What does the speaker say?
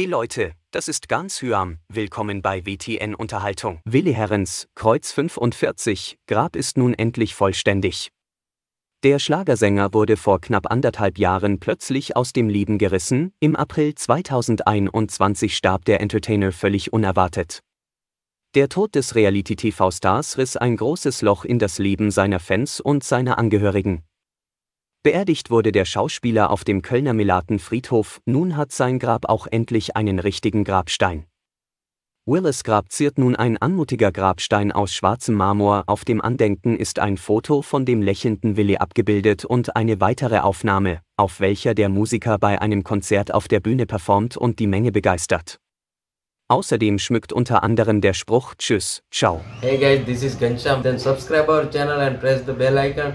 Hey Leute, das ist ganz Hyam, willkommen bei WTN Unterhaltung. Willi Herrens, Kreuz 45, Grab ist nun endlich vollständig. Der Schlagersänger wurde vor knapp anderthalb Jahren plötzlich aus dem Leben gerissen, im April 2021 starb der Entertainer völlig unerwartet. Der Tod des Reality-TV-Stars riss ein großes Loch in das Leben seiner Fans und seiner Angehörigen, Beerdigt wurde der Schauspieler auf dem Kölner Melaten-Friedhof, nun hat sein Grab auch endlich einen richtigen Grabstein. Willis Grab ziert nun ein anmutiger Grabstein aus schwarzem Marmor, auf dem Andenken ist ein Foto von dem lächelnden Willi abgebildet und eine weitere Aufnahme, auf welcher der Musiker bei einem Konzert auf der Bühne performt und die Menge begeistert. Außerdem schmückt unter anderem der Spruch Tschüss, ciao. Hey guys, this is Gansham. Then subscribe our channel and press the bell icon.